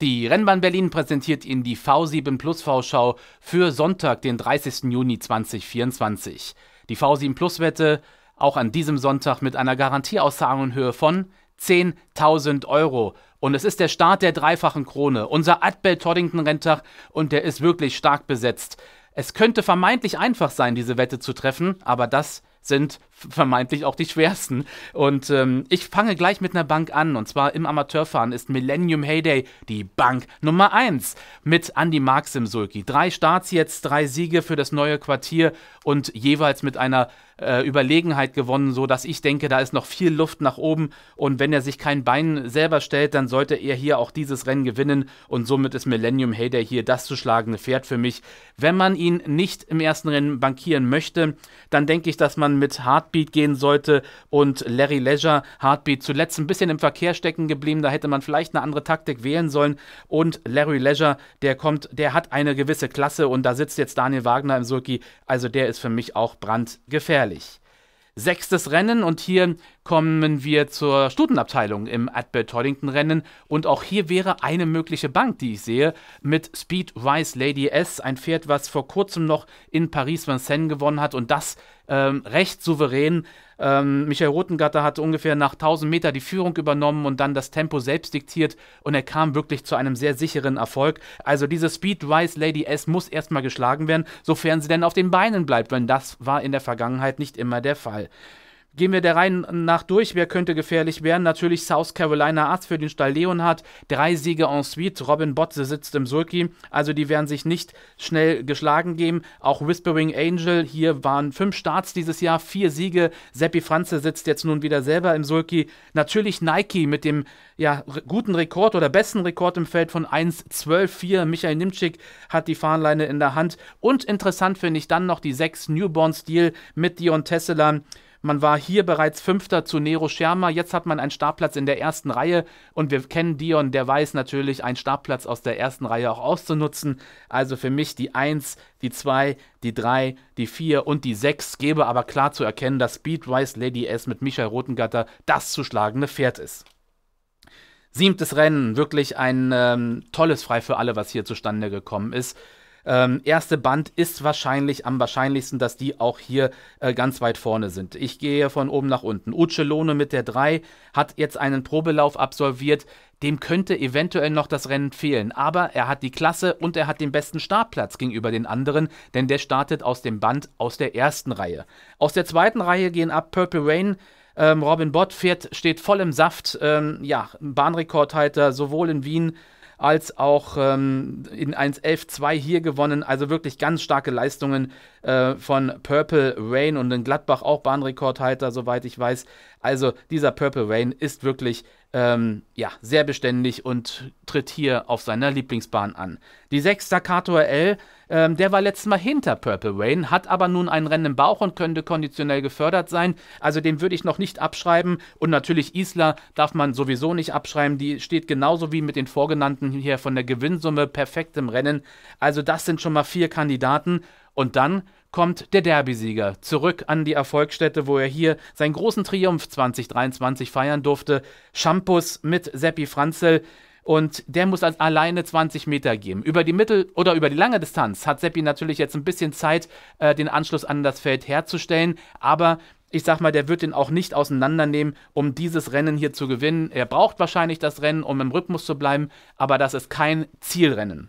Die Rennbahn Berlin präsentiert Ihnen die V7 Plus V-Schau für Sonntag, den 30. Juni 2024. Die V7 Plus Wette auch an diesem Sonntag mit einer Garantieauszahlung in Höhe von 10.000 Euro. Und es ist der Start der dreifachen Krone, unser Adbell Toddington Renntag und der ist wirklich stark besetzt. Es könnte vermeintlich einfach sein, diese Wette zu treffen, aber das sind vermeintlich auch die schwersten. Und ähm, ich fange gleich mit einer Bank an. Und zwar im Amateurfahren ist Millennium Heyday die Bank Nummer 1 mit Andy Marx im Sulki. Drei Starts jetzt, drei Siege für das neue Quartier und jeweils mit einer äh, Überlegenheit gewonnen, sodass ich denke, da ist noch viel Luft nach oben. Und wenn er sich kein Bein selber stellt, dann sollte er hier auch dieses Rennen gewinnen. Und somit ist Millennium Heyday hier das zu schlagende Pferd für mich. Wenn man ihn nicht im ersten Rennen bankieren möchte, dann denke ich, dass man man mit Heartbeat gehen sollte und Larry Leisure Heartbeat zuletzt ein bisschen im Verkehr stecken geblieben. Da hätte man vielleicht eine andere Taktik wählen sollen. Und Larry Leisure, der kommt, der hat eine gewisse Klasse und da sitzt jetzt Daniel Wagner im Sulki. Also der ist für mich auch brandgefährlich. Sechstes Rennen und hier kommen wir zur Stutenabteilung im Adbert Toddington Rennen und auch hier wäre eine mögliche Bank, die ich sehe, mit Speed Rise Lady S, ein Pferd, was vor kurzem noch in Paris Vincennes gewonnen hat und das ähm, recht souverän. Ähm, Michael Rotengatter hatte ungefähr nach 1000 Meter die Führung übernommen und dann das Tempo selbst diktiert und er kam wirklich zu einem sehr sicheren Erfolg. Also diese Speed Rise Lady S muss erstmal geschlagen werden, sofern sie denn auf den Beinen bleibt, denn das war in der Vergangenheit nicht immer der Fall. Gehen wir der Reihe nach durch, wer könnte gefährlich werden? Natürlich South Carolina Arts für den Stall Leonhardt, drei Siege en suite, Robin Botze sitzt im Sulki. also die werden sich nicht schnell geschlagen geben. Auch Whispering Angel, hier waren fünf Starts dieses Jahr, vier Siege, Seppi Franze sitzt jetzt nun wieder selber im Sulki. Natürlich Nike mit dem ja, guten Rekord oder besten Rekord im Feld von 1,12,4. Michael Nimczyk hat die Fahnenleine in der Hand und interessant finde ich dann noch die sechs Newborn Steel mit Dion Tesselan. Man war hier bereits Fünfter zu Nero Schermer. Jetzt hat man einen Startplatz in der ersten Reihe. Und wir kennen Dion, der weiß natürlich, einen Startplatz aus der ersten Reihe auch auszunutzen. Also für mich die 1, die 2, die 3, die 4 und die 6. Gebe aber klar zu erkennen, dass Speedwise Lady S mit Michael Rotengatter das zu schlagende Pferd ist. Siebtes Rennen, wirklich ein ähm, tolles Frei für alle, was hier zustande gekommen ist ähm, erste Band ist wahrscheinlich am wahrscheinlichsten, dass die auch hier äh, ganz weit vorne sind. Ich gehe von oben nach unten. Uccellone mit der 3 hat jetzt einen Probelauf absolviert. Dem könnte eventuell noch das Rennen fehlen, aber er hat die Klasse und er hat den besten Startplatz gegenüber den anderen, denn der startet aus dem Band aus der ersten Reihe. Aus der zweiten Reihe gehen ab Purple Rain, ähm, Robin Bott fährt, steht voll im Saft, ähm, ja, Bahnrekordhalter sowohl in Wien als auch ähm, in 1.11.2 hier gewonnen. Also wirklich ganz starke Leistungen äh, von Purple Rain und in Gladbach auch Bahnrekordhalter, soweit ich weiß. Also dieser Purple Rain ist wirklich ähm, ja, sehr beständig und tritt hier auf seiner Lieblingsbahn an. Die 6 Staccato RL, ähm, der war letztes Mal hinter Purple Rain, hat aber nun einen Rennen im Bauch und könnte konditionell gefördert sein. Also den würde ich noch nicht abschreiben. Und natürlich Isla darf man sowieso nicht abschreiben. Die steht genauso wie mit den vorgenannten hier von der Gewinnsumme perfekt im Rennen. Also das sind schon mal vier Kandidaten. Und dann kommt der Derbysieger zurück an die Erfolgsstätte, wo er hier seinen großen Triumph 2023 feiern durfte. Schampus mit Seppi Franzel. Und der muss als alleine 20 Meter geben. Über die Mittel- oder über die lange Distanz hat Seppi natürlich jetzt ein bisschen Zeit, äh, den Anschluss an das Feld herzustellen. Aber ich sag mal, der wird den auch nicht auseinandernehmen, um dieses Rennen hier zu gewinnen. Er braucht wahrscheinlich das Rennen, um im Rhythmus zu bleiben, aber das ist kein Zielrennen.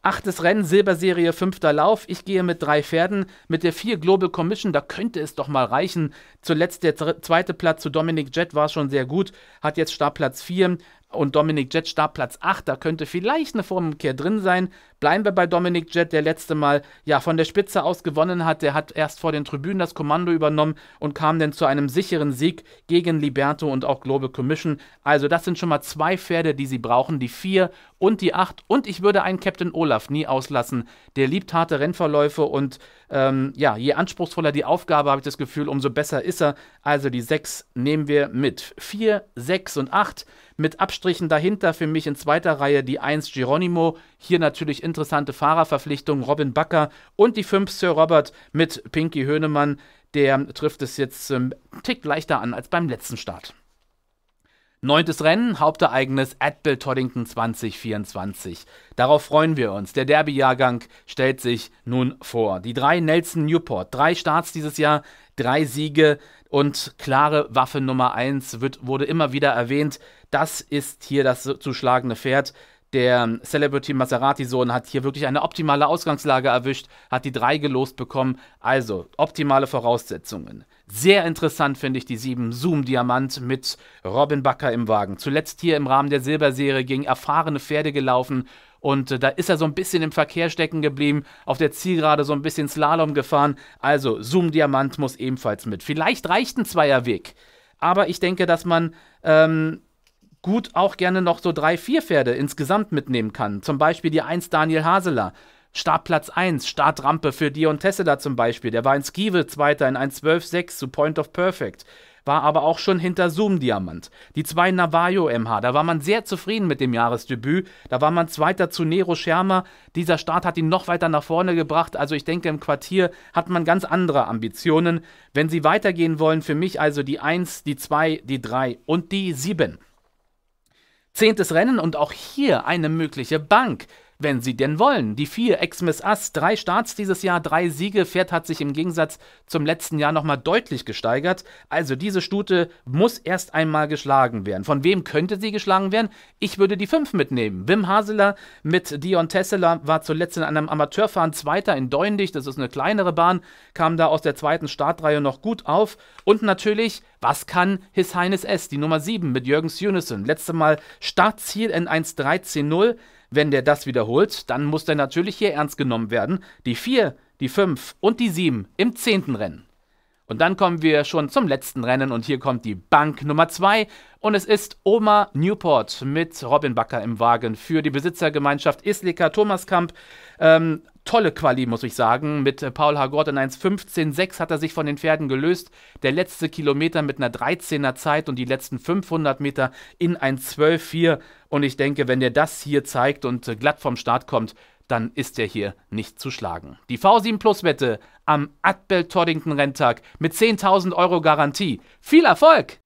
Achtes Rennen, Silberserie, fünfter Lauf. Ich gehe mit drei Pferden. Mit der vier Global Commission, da könnte es doch mal reichen. Zuletzt der zweite Platz zu Dominic Jett war schon sehr gut, hat jetzt Startplatz vier und Dominik Jett starb Platz 8. Da könnte vielleicht eine Formkehr drin sein. Bleiben wir bei Dominik Jett, der letzte Mal ja von der Spitze aus gewonnen hat. Der hat erst vor den Tribünen das Kommando übernommen und kam dann zu einem sicheren Sieg gegen Liberto und auch Global Commission. Also das sind schon mal zwei Pferde, die sie brauchen, die 4 und die 8. Und ich würde einen Captain Olaf nie auslassen. Der liebt harte Rennverläufe und ähm, ja, je anspruchsvoller die Aufgabe, habe ich das Gefühl, umso besser ist er. Also die 6 nehmen wir mit. 4, 6 und 8 mit Abstand Abstrichen dahinter für mich in zweiter Reihe die 1 Geronimo, hier natürlich interessante Fahrerverpflichtung, Robin Backer und die 5 Sir Robert mit Pinky Hönemann, der trifft es jetzt ähm, tick leichter an als beim letzten Start. Neuntes Rennen, Hauptereignis Advil Toddington 2024. Darauf freuen wir uns. Der Derby-Jahrgang stellt sich nun vor. Die drei Nelson Newport, drei Starts dieses Jahr, drei Siege und klare Waffe Nummer eins wurde immer wieder erwähnt. Das ist hier das zu schlagende Pferd. Der Celebrity Maserati-Sohn hat hier wirklich eine optimale Ausgangslage erwischt, hat die drei gelost bekommen. Also optimale Voraussetzungen. Sehr interessant finde ich die sieben Zoom Diamant mit Robin Bakker im Wagen. Zuletzt hier im Rahmen der Silberserie gegen erfahrene Pferde gelaufen und äh, da ist er so ein bisschen im Verkehr stecken geblieben, auf der Zielgerade so ein bisschen Slalom gefahren. Also Zoom Diamant muss ebenfalls mit. Vielleicht reicht ein Zweierweg. Aber ich denke, dass man ähm, gut auch gerne noch so drei, vier Pferde insgesamt mitnehmen kann. Zum Beispiel die 1 Daniel Haseler. Startplatz 1, Startrampe für Dion Tessela zum Beispiel. Der war in Skive Zweiter in 1.12.6 zu Point of Perfect war aber auch schon hinter Zoom Diamant. Die zwei Navajo MH, da war man sehr zufrieden mit dem Jahresdebüt. Da war man Zweiter zu Nero Schermer. Dieser Start hat ihn noch weiter nach vorne gebracht. Also ich denke, im Quartier hat man ganz andere Ambitionen. Wenn sie weitergehen wollen, für mich also die 1, die 2, die 3 und die 7. Zehntes Rennen und auch hier eine mögliche Bank wenn sie denn wollen. Die vier Ex-Miss Ass, drei Starts dieses Jahr, drei Siege. Pferd hat sich im Gegensatz zum letzten Jahr nochmal deutlich gesteigert. Also diese Stute muss erst einmal geschlagen werden. Von wem könnte sie geschlagen werden? Ich würde die fünf mitnehmen. Wim Haseler mit Dion Tesseler war zuletzt in einem Amateurfahren Zweiter in Deundig. Das ist eine kleinere Bahn. Kam da aus der zweiten Startreihe noch gut auf. Und natürlich was kann His Highness S, die Nummer 7 mit Jürgens Unison? Letzte Mal Startziel in 1.13.0. Wenn der das wiederholt, dann muss der natürlich hier ernst genommen werden. Die 4, die 5 und die 7 im 10. Rennen. Und dann kommen wir schon zum letzten Rennen und hier kommt die Bank Nummer 2 und es ist Oma Newport mit Robin Backer im Wagen für die Besitzergemeinschaft Islika Thomaskamp. Ähm, tolle Quali, muss ich sagen. Mit äh, Paul Hagort in 1.15.6 hat er sich von den Pferden gelöst. Der letzte Kilometer mit einer 13er Zeit und die letzten 500 Meter in 1.12.4. Und ich denke, wenn der das hier zeigt und äh, glatt vom Start kommt, dann ist er hier nicht zu schlagen. Die V7 Plus Wette am Adbel Toddington Renntag mit 10.000 Euro Garantie. Viel Erfolg!